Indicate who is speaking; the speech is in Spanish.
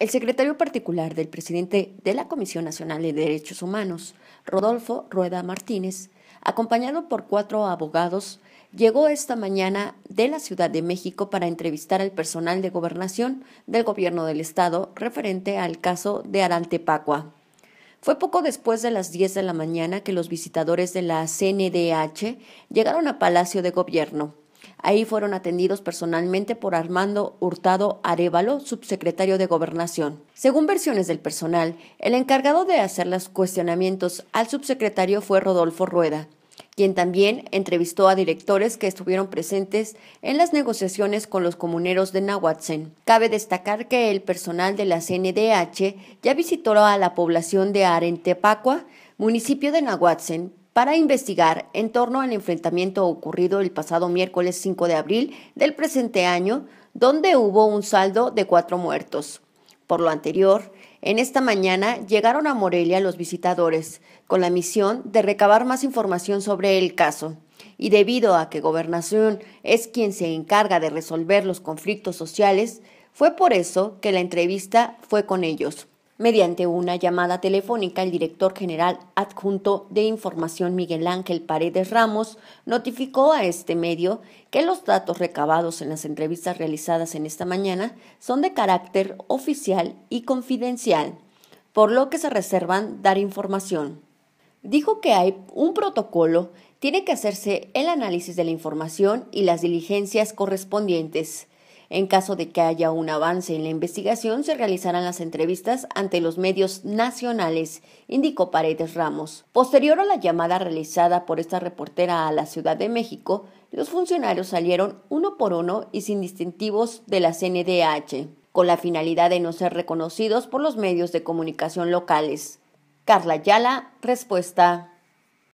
Speaker 1: El secretario particular del presidente de la Comisión Nacional de Derechos Humanos, Rodolfo Rueda Martínez, acompañado por cuatro abogados, llegó esta mañana de la Ciudad de México para entrevistar al personal de gobernación del gobierno del estado referente al caso de Arantepacua. Fue poco después de las 10 de la mañana que los visitadores de la CNDH llegaron a Palacio de Gobierno. Ahí fueron atendidos personalmente por Armando Hurtado Arevalo, subsecretario de Gobernación. Según versiones del personal, el encargado de hacer los cuestionamientos al subsecretario fue Rodolfo Rueda quien también entrevistó a directores que estuvieron presentes en las negociaciones con los comuneros de Nahuatzen. Cabe destacar que el personal de la CNDH ya visitó a la población de Arentepacua, municipio de Nahuatzen, para investigar en torno al enfrentamiento ocurrido el pasado miércoles 5 de abril del presente año, donde hubo un saldo de cuatro muertos. Por lo anterior, en esta mañana llegaron a Morelia los visitadores, con la misión de recabar más información sobre el caso. Y debido a que Gobernación es quien se encarga de resolver los conflictos sociales, fue por eso que la entrevista fue con ellos. Mediante una llamada telefónica, el director general adjunto de información Miguel Ángel Paredes Ramos notificó a este medio que los datos recabados en las entrevistas realizadas en esta mañana son de carácter oficial y confidencial, por lo que se reservan dar información. Dijo que hay un protocolo, tiene que hacerse el análisis de la información y las diligencias correspondientes. En caso de que haya un avance en la investigación, se realizarán las entrevistas ante los medios nacionales, indicó Paredes Ramos. Posterior a la llamada realizada por esta reportera a la Ciudad de México, los funcionarios salieron uno por uno y sin distintivos de la CNDH, con la finalidad de no ser reconocidos por los medios de comunicación locales. Carla Yala, respuesta.